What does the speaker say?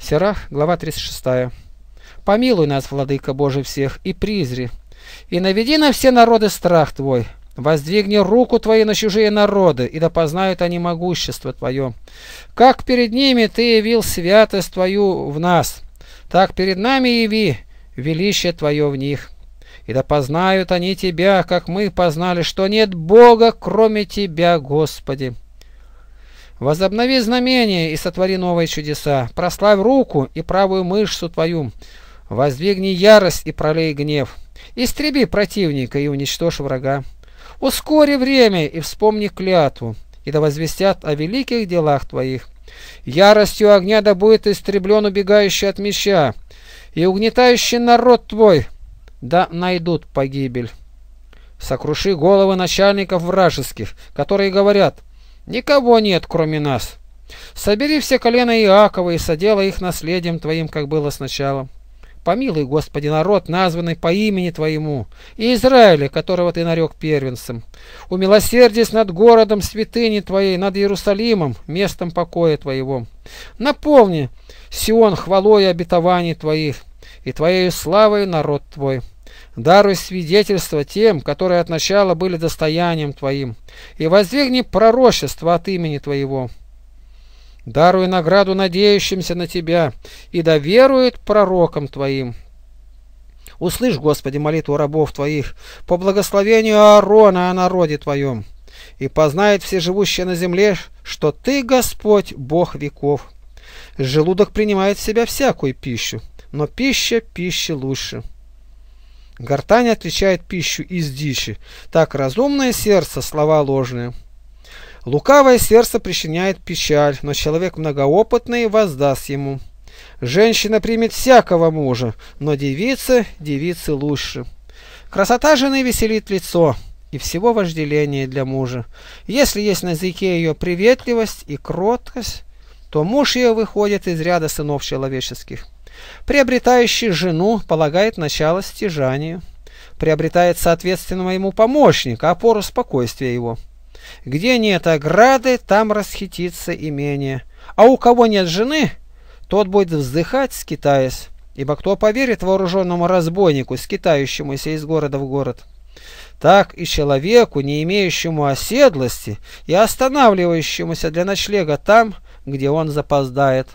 Серах, глава 36. «Помилуй нас, Владыка Божий всех, и призри, и наведи на все народы страх Твой, воздвигни руку Твою на чужие народы, и да познают они могущество Твое. Как перед ними Ты явил святость Твою в нас, так перед нами яви величие Твое в них. И да познают они Тебя, как мы познали, что нет Бога, кроме Тебя, Господи». Возобнови знамения и сотвори новые чудеса. Прославь руку и правую мышцу твою. Воздвигни ярость и пролей гнев. Истреби противника и уничтожь врага. Ускори время и вспомни клятву, и да возвестят о великих делах твоих. Яростью огня да будет истреблен убегающий от меча, и угнетающий народ твой, да найдут погибель. Сокруши головы начальников вражеских, которые говорят – Никого нет, кроме нас. Собери все колена Иакова и соделай их наследием твоим, как было сначала. Помилуй, Господи, народ, названный по имени Твоему, и Израиля, которого Ты нарек первенцем. Умилосердись над городом святыни Твоей, над Иерусалимом, местом покоя Твоего. Наполни Сион хвалой обетований Твоих и Твоей славой народ Твой. Даруй свидетельство тем, которые от начала были достоянием Твоим, и воздвигни пророчество от имени Твоего. Даруй награду надеющимся на Тебя, и доверует пророкам Твоим. Услышь, Господи, молитву рабов Твоих, по благословению Аарона о народе Твоем, и познает все живущие на земле, что Ты, Господь, Бог веков. Желудок принимает в себя всякую пищу, но пища пищи лучше. Гортань отличает пищу из дичи. Так разумное сердце – слова ложные. Лукавое сердце причиняет печаль, но человек многоопытный воздаст ему. Женщина примет всякого мужа, но девица девицы лучше. Красота жены веселит лицо и всего вожделение для мужа. Если есть на языке ее приветливость и кроткость, то муж ее выходит из ряда сынов человеческих. Приобретающий жену полагает начало стяжанию. Приобретает, соответственно, ему помощника, опору спокойствия его. Где нет ограды, там расхитится имение. А у кого нет жены, тот будет вздыхать, скитаясь. Ибо кто поверит вооруженному разбойнику, скитающемуся из города в город? Так и человеку, не имеющему оседлости и останавливающемуся для ночлега там, где он запоздает.